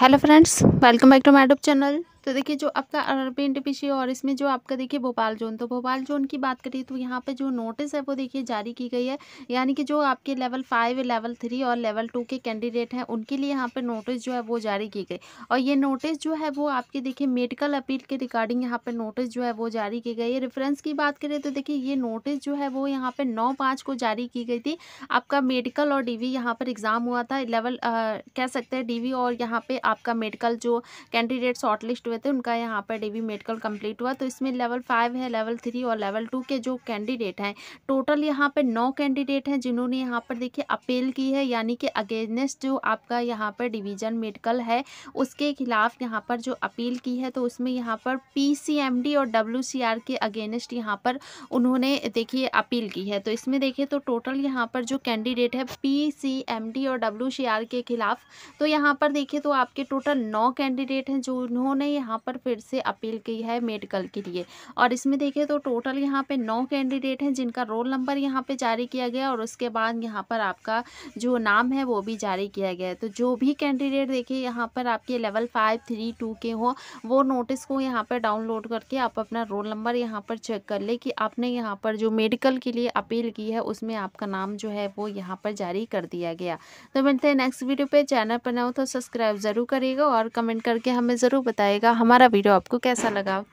hello friends welcome back to my channel तो देखिए जो आपका अरबिंड पीछे और इसमें जो आपका देखिए भोपाल जोन तो भोपाल जोन की बात करिए तो यहाँ पर जो नोटिस है वो देखिए जारी की गई है यानी कि जो आपके लेवल फाइव लेवल थ्री और लेवल टू के कैंडिडेट हैं उनके लिए यहाँ पर नोटिस जो है वो जारी की गई और ये नोटिस जो है वो आपके देखिए मेडिकल अपील के रिगार्डिंग यहाँ पर नोटिस जो है वो जारी की गई है रेफरेंस की बात करें तो देखिए ये नोटिस जो है वो यहाँ पर नौ पाँच को जारी की गई थी आपका मेडिकल और डी यहाँ पर एग्ज़ाम हुआ था लेवल कह सकते हैं डी और यहाँ पर आपका मेडिकल जो कैंडिडेट शॉर्टलिस्ट हुए थे उनका यहाँ पर डी मेडिकल कंप्लीट हुआ तो इसमें लेवल फाइव है लेवल थ्री और लेवल टू के जो कैंडिडेट हैं टोटल यहाँ पर नौ कैंडिडेट हैं जिन्होंने यहाँ पर देखिए अपील की है यानी कि अगेंस्ट जो आपका यहाँ पर डिवीज़न मेडिकल है उसके खिलाफ यहाँ पर जो अपील की है तो उसमें यहाँ पर पी और डब्ल्यू के अगेंस्ट यहाँ पर उन्होंने देखिए अपील की है तो इसमें देखिए तो टोटल यहाँ पर जो कैंडिडेट है पी और डब्ल्यू के खिलाफ तो यहाँ पर देखिए तो आपके टोटल नौ कैंडिडेट हैं जो उन्होंने यहाँ पर फिर से अपील की है मेडिकल के लिए और इसमें देखिए तो टोटल यहाँ पे नौ कैंडिडेट हैं जिनका रोल नंबर यहाँ पे जारी किया गया और उसके बाद यहाँ पर आपका जो नाम है वो भी जारी किया गया है तो जो भी कैंडिडेट देखिए यहाँ पर आपके लेवल फाइव थ्री टू के हो वो नोटिस को यहाँ पर डाउनलोड करके आप अपना रोल नंबर यहाँ पर चेक कर ले कि आपने यहाँ पर जो मेडिकल के लिए अपील की है उसमें आपका नाम जो है वो यहाँ पर जारी कर दिया गया तो मिलते हैं नेक्स्ट वीडियो पर चैनल पर ना हो तो सब्सक्राइब ज़रूर करिएगा और कमेंट करके हमें ज़रूर बताएगा हमारा वीडियो आपको कैसा लगा